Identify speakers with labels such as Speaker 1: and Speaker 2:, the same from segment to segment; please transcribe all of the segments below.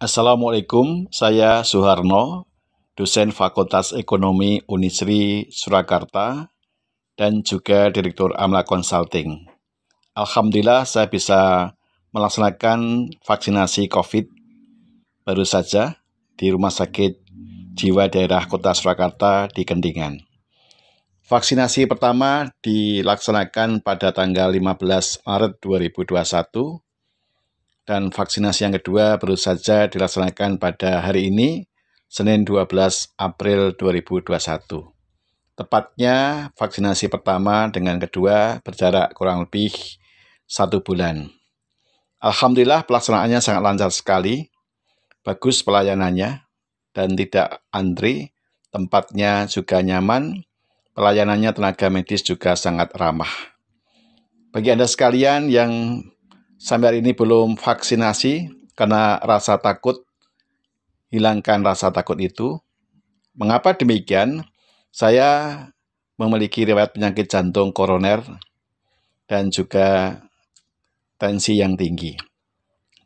Speaker 1: Assalamualaikum, saya Soeharno, dosen Fakultas Ekonomi Unisri Surakarta dan juga Direktur Amla Consulting. Alhamdulillah saya bisa melaksanakan vaksinasi COVID baru saja di Rumah Sakit Jiwa Daerah Kota Surakarta di Kendingan. Vaksinasi pertama dilaksanakan pada tanggal 15 Maret 2021 dan vaksinasi yang kedua baru saja dilaksanakan pada hari ini, Senin 12 April 2021. Tepatnya vaksinasi pertama dengan kedua berjarak kurang lebih satu bulan. Alhamdulillah pelaksanaannya sangat lancar sekali, bagus pelayanannya, dan tidak antri, tempatnya juga nyaman, pelayanannya tenaga medis juga sangat ramah. Bagi Anda sekalian yang sampai hari ini belum vaksinasi karena rasa takut, hilangkan rasa takut itu. Mengapa demikian? Saya memiliki riwayat penyakit jantung koroner dan juga tensi yang tinggi.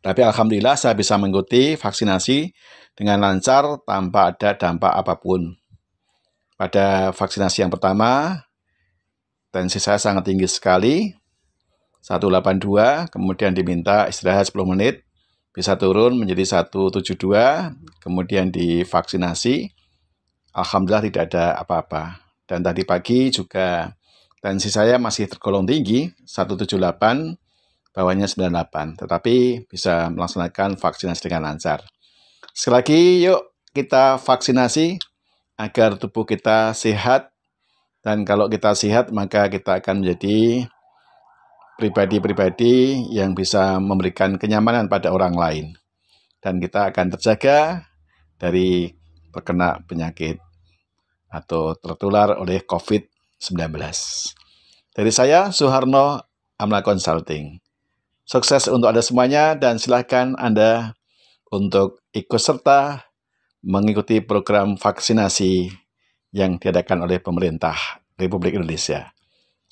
Speaker 1: Tapi alhamdulillah saya bisa mengikuti vaksinasi dengan lancar tanpa ada dampak apapun. Pada vaksinasi yang pertama, tensi saya sangat tinggi sekali, 182, kemudian diminta istirahat 10 menit, bisa turun menjadi 172, kemudian divaksinasi. Alhamdulillah tidak ada apa-apa. Dan tadi pagi juga tensi saya masih tergolong tinggi, 178, bawahnya 98, tetapi bisa melaksanakan vaksinasi dengan lancar. Sekali lagi, yuk kita vaksinasi agar tubuh kita sehat, dan kalau kita sehat, maka kita akan menjadi pribadi-pribadi yang bisa memberikan kenyamanan pada orang lain. Dan kita akan terjaga dari terkena penyakit atau tertular oleh COVID-19. Dari saya, Soeharno, Amla Consulting. Sukses untuk Anda semuanya dan silahkan Anda untuk ikut serta mengikuti program vaksinasi yang diadakan oleh pemerintah Republik Indonesia.